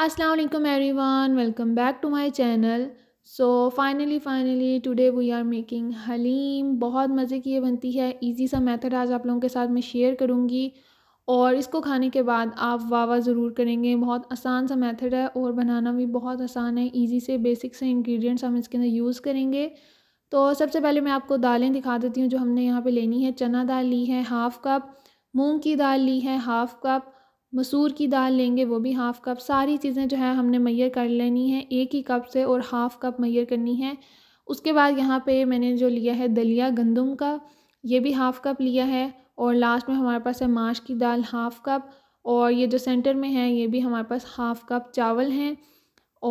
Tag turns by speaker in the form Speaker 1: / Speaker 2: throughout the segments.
Speaker 1: वालेकुम everyone welcome back to my channel so finally finally today we are making haleem बहुत मज़े की ये बनती है इजी सा मेथड आज आप लोगों के साथ मैं शेयर करूँगी और इसको खाने के बाद आप वाह ज़रूर करेंगे बहुत आसान सा मेथड है और बनाना भी बहुत आसान है ईज़ी से बेसिक से इंग्रीडियंट्स हम इसके अंदर यूज़ करेंगे तो सबसे पहले मैं आपको दालें दिखा देती हूँ जो हमने यहाँ पर लेनी है चना दाल ली है हाफ़ कप मूँग की दाल ली है हाफ़ कप मसूर की दाल लेंगे वो भी हाफ़ कप सारी चीज़ें जो है हमने मैयर कर लेनी है एक ही कप से और हाफ़ कप मैयर करनी है उसके बाद यहाँ पे मैंने जो लिया है दलिया गंदम का ये भी हाफ़ कप लिया है और लास्ट में हमारे पास है माश की दाल हाफ़ कप और ये जो सेंटर में है ये भी हमारे पास हाफ़ कप चावल हैं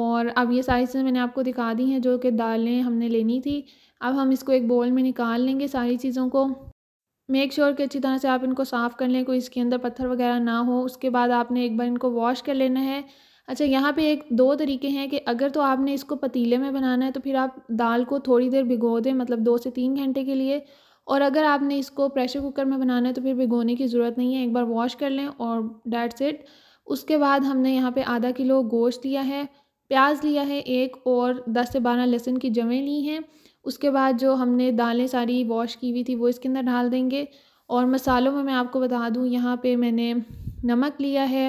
Speaker 1: और अब ये सारी चीज़ें मैंने आपको दिखा दी हैं जो कि दालें हमने लेनी थी अब हम इसको एक बोल में निकाल लेंगे सारी चीज़ों को मेक श्योर sure कि अच्छी तरह से आप इनको साफ़ कर लें कोई इसके अंदर पत्थर वगैरह ना हो उसके बाद आपने एक बार इनको वॉश कर लेना है अच्छा यहाँ पे एक दो तरीके हैं कि अगर तो आपने इसको पतीले में बनाना है तो फिर आप दाल को थोड़ी देर भिगो दें मतलब दो से तीन घंटे के लिए और अगर आपने इसको प्रेशर कुकर में बनाना है तो फिर भिगोने की ज़रूरत नहीं है एक बार वॉश कर लें और डैट सेट उसके बाद हमने यहाँ पर आधा किलो गोश्त लिया है प्याज लिया है एक और दस से बारह लहसुन की जमें ली हैं उसके बाद जो हमने दालें सारी वॉश की हुई थी वो इसके अंदर डाल देंगे और मसालों में मैं आपको बता दूँ यहाँ पर मैंने नमक लिया है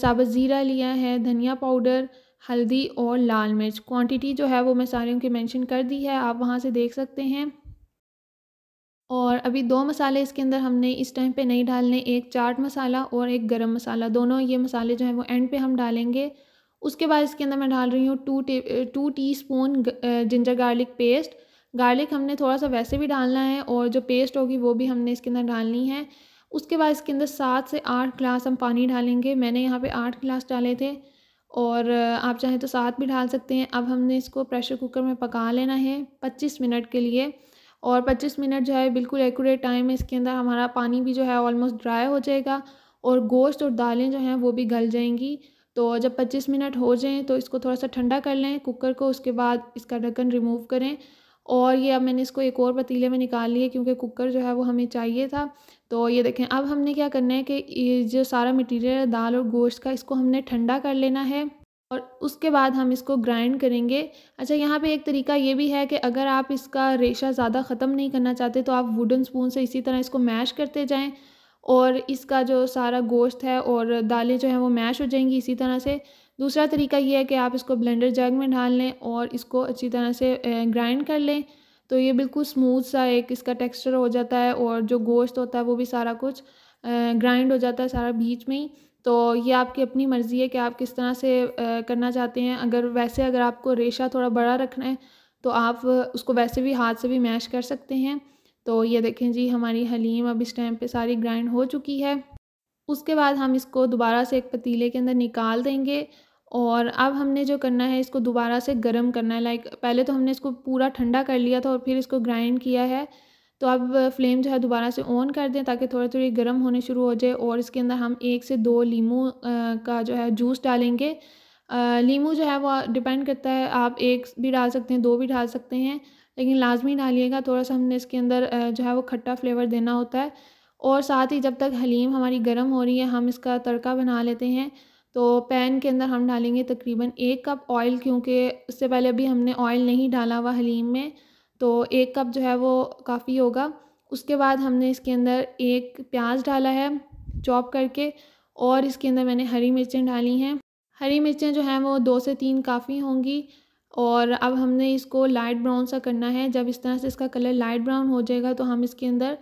Speaker 1: साबुत ज़ीरा लिया है धनिया पाउडर हल्दी और लाल मिर्च क्वांटिटी जो है वो मैं सारियों की मेंशन कर दी है आप वहाँ से देख सकते हैं और अभी दो मसाले इसके अंदर हमने इस टाइम पे नहीं डालने एक चाट मसाला और एक गरम मसाला दोनों ये मसाले जो हैं वो एंड पे हम डालेंगे उसके बाद इसके अंदर मैं डाल रही हूँ टू टे two teaspoon ginger garlic paste garlic हमने थोड़ा सा वैसे भी डालना है और जो पेस्ट होगी वो भी हमने इसके अंदर डालनी है उसके बाद इसके अंदर सात से आठ गिलास हम पानी डालेंगे मैंने यहाँ पे आठ गिलास डाले थे और आप चाहें तो सात भी डाल सकते हैं अब हमने इसको प्रेशर कुकर में पका लेना है पच्चीस मिनट के लिए और पच्चीस मिनट जो है बिल्कुल एक्यूरेट टाइम है इसके अंदर हमारा पानी भी जो है ऑलमोस्ट ड्राई हो जाएगा और गोश्त और दालें जो हैं वो भी गल जाएंगी तो जब 25 मिनट हो जाएँ तो इसको थोड़ा सा ठंडा कर लें कुकर को उसके बाद इसका ढक्कन रिमूव करें और ये अब मैंने इसको एक और पतीले में निकाल लिया क्योंकि कुकर जो है वो हमें चाहिए था तो ये देखें अब हमने क्या करना है कि ये जो सारा मटेरियल है दाल और गोश्त का इसको हमने ठंडा कर लेना है और उसके बाद हम इसको ग्राइंड करेंगे अच्छा यहाँ पे एक तरीका ये भी है कि अगर आप इसका रेशा ज़्यादा ख़त्म नहीं करना चाहते तो आप वुडन स्पून से इसी तरह इसको मैश करते जाएं और इसका जो सारा गोश्त है और दालें जो हैं वो मैश हो जाएंगी इसी तरह से दूसरा तरीका ये है कि आप इसको ब्लेंडर जग में डाल लें और इसको अच्छी तरह से ग्राइंड कर लें तो ये बिल्कुल स्मूथ सा एक इसका टेक्सचर हो जाता है और जो गोश्त होता है वो भी सारा कुछ ग्राइंड हो जाता है सारा बीच में ही तो ये आपकी अपनी मर्ज़ी है कि आप किस तरह से करना चाहते हैं अगर वैसे अगर आपको रेशा थोड़ा बड़ा रखना है तो आप उसको वैसे भी हाथ से भी मैश कर सकते हैं तो ये देखें जी हमारी हलीम अब इस टाइम पे सारी ग्राइंड हो चुकी है उसके बाद हम इसको दोबारा से एक पतीले के अंदर निकाल देंगे और अब हमने जो करना है इसको दोबारा से गर्म करना है लाइक पहले तो हमने इसको पूरा ठंडा कर लिया था और फिर इसको ग्राइंड किया है तो अब फ्लेम जो है दोबारा से ऑन कर दें ताकि थोड़ी थोड़ी गर्म होने शुरू हो जाए और इसके अंदर हम एक से दो लीमू का जो है जूस डालेंगे लीमू जो है वो डिपेंड करता है आप एक भी डाल सकते हैं दो भी डाल सकते हैं लेकिन लाजमी डालिएगा थोड़ा सा हमने इसके अंदर जो है वो खट्टा फ्लेवर देना होता है और साथ ही जब तक हलीम हमारी गर्म हो रही है हम इसका तड़का बना लेते हैं तो पैन के अंदर हम डालेंगे तकरीबन एक कप ऑयल क्योंकि उससे पहले अभी हमने ऑयल नहीं डाला हुआ हलीम में तो एक कप जो है वो काफ़ी होगा उसके बाद हमने इसके अंदर एक प्याज डाला है चॉप करके और इसके अंदर मैंने हरी मिर्चें डाली हैं हरी मिर्चें जो हैं वो दो से तीन काफ़ी होंगी और अब हमने इसको लाइट ब्राउन सा करना है जब इस तरह से इसका कलर लाइट ब्राउन हो जाएगा तो हम इसके अंदर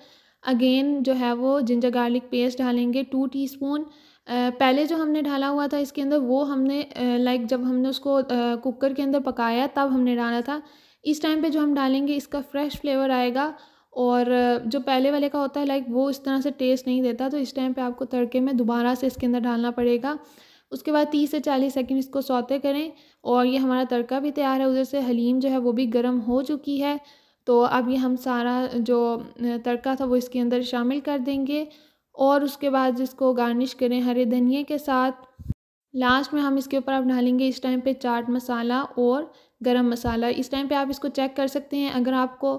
Speaker 1: अगेन जो है वो जिंजर गार्लिक पेस्ट डालेंगे टू टीस्पून पहले जो हमने डाला हुआ था इसके अंदर वो हमने लाइक जब हमने उसको कुकर के अंदर पकाया तब हमने डाला था इस टाइम पे जो हम डालेंगे इसका फ्रेश फ्लेवर आएगा और जो पहले वाले का होता है लाइक वो इस तरह से टेस्ट नहीं देता तो इस टाइम पे आपको तड़के में दोबारा से इसके अंदर डालना पड़ेगा उसके बाद तीस से चालीस सेकेंड इसको सौते करें और ये हमारा तड़का भी तैयार है उधर से हलीम जो है वो भी गर्म हो चुकी है तो अब ये हम सारा जो तड़का था वो इसके अंदर शामिल कर देंगे और उसके बाद इसको गार्निश करें हरे धनिए के साथ लास्ट में हम इसके ऊपर आप डालेंगे इस टाइम पे चाट मसाला और गरम मसाला इस टाइम पे आप इसको चेक कर सकते हैं अगर आपको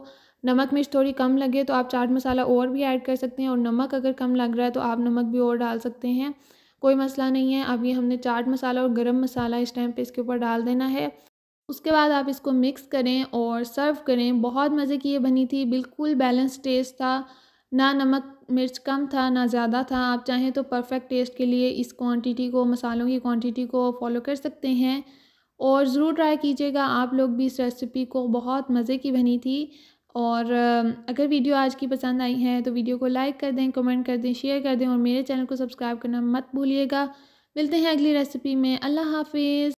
Speaker 1: नमक मिर्च थोड़ी कम लगे तो आप चाट मसाला और भी ऐड कर सकते हैं और नमक अगर कम लग रहा है तो आप नमक भी और डाल सकते हैं कोई मसला नहीं है अब ये हमने चाट मसाला और गरम मसाला इस टाइम पे इसके ऊपर डाल देना है उसके बाद आप इसको मिक्स करें और सर्व करें बहुत मज़े की ये बनी थी बिल्कुल बैलेंस टेस्ट था ना नमक मिर्च कम था ना ज़्यादा था आप चाहें तो परफेक्ट टेस्ट के लिए इस क्वांटिटी को मसालों की क्वांटिटी को फॉलो कर सकते हैं और ज़रूर ट्राई कीजिएगा आप लोग भी इस रेसिपी को बहुत मज़े की बनी थी और अगर वीडियो आज की पसंद आई है तो वीडियो को लाइक कर दें कमेंट कर दें शेयर कर दें और मेरे चैनल को सब्सक्राइब करना मत भूलिएगा मिलते हैं अगली रेसिपी में अल्लाह हाफिज़